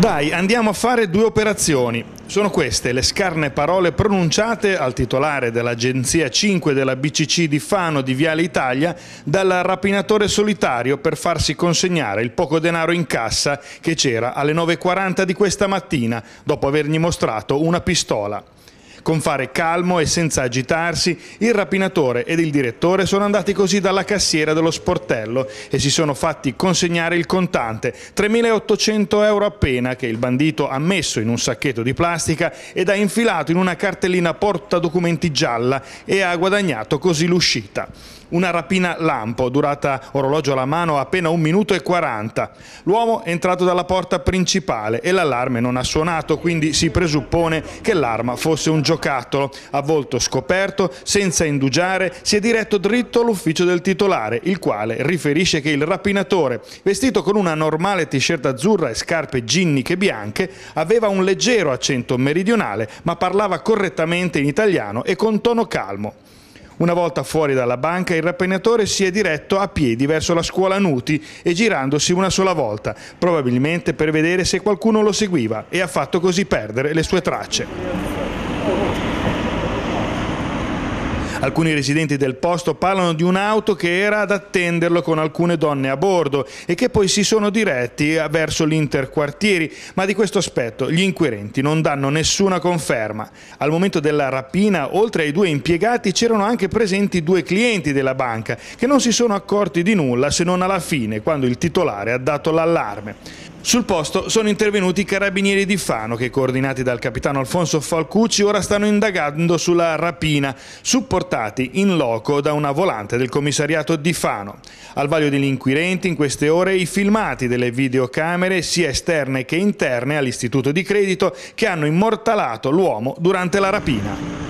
Dai, andiamo a fare due operazioni. Sono queste le scarne parole pronunciate al titolare dell'agenzia 5 della BCC di Fano di Viale Italia dal rapinatore solitario per farsi consegnare il poco denaro in cassa che c'era alle 9.40 di questa mattina dopo avergli mostrato una pistola. Con fare calmo e senza agitarsi, il rapinatore ed il direttore sono andati così dalla cassiera dello sportello e si sono fatti consegnare il contante, 3.800 euro appena, che il bandito ha messo in un sacchetto di plastica ed ha infilato in una cartellina porta documenti gialla e ha guadagnato così l'uscita. Una rapina lampo, durata orologio alla mano appena un minuto e 40. L'uomo è entrato dalla porta principale e l'allarme non ha suonato, quindi si presuppone che l'arma fosse un giocattolo. A volto scoperto, senza indugiare, si è diretto dritto all'ufficio del titolare, il quale riferisce che il rapinatore, vestito con una normale t-shirt azzurra e scarpe ginniche bianche, aveva un leggero accento meridionale, ma parlava correttamente in italiano e con tono calmo. Una volta fuori dalla banca il rapinatore si è diretto a piedi verso la scuola Nuti e girandosi una sola volta, probabilmente per vedere se qualcuno lo seguiva e ha fatto così perdere le sue tracce. Alcuni residenti del posto parlano di un'auto che era ad attenderlo con alcune donne a bordo e che poi si sono diretti verso l'interquartieri, ma di questo aspetto gli inquirenti non danno nessuna conferma. Al momento della rapina, oltre ai due impiegati, c'erano anche presenti due clienti della banca che non si sono accorti di nulla se non alla fine, quando il titolare ha dato l'allarme. Sul posto sono intervenuti i carabinieri di Fano che, coordinati dal capitano Alfonso Falcucci, ora stanno indagando sulla rapina, supportati in loco da una volante del commissariato di Fano. Al vaglio degli inquirenti in queste ore i filmati delle videocamere sia esterne che interne all'istituto di credito che hanno immortalato l'uomo durante la rapina.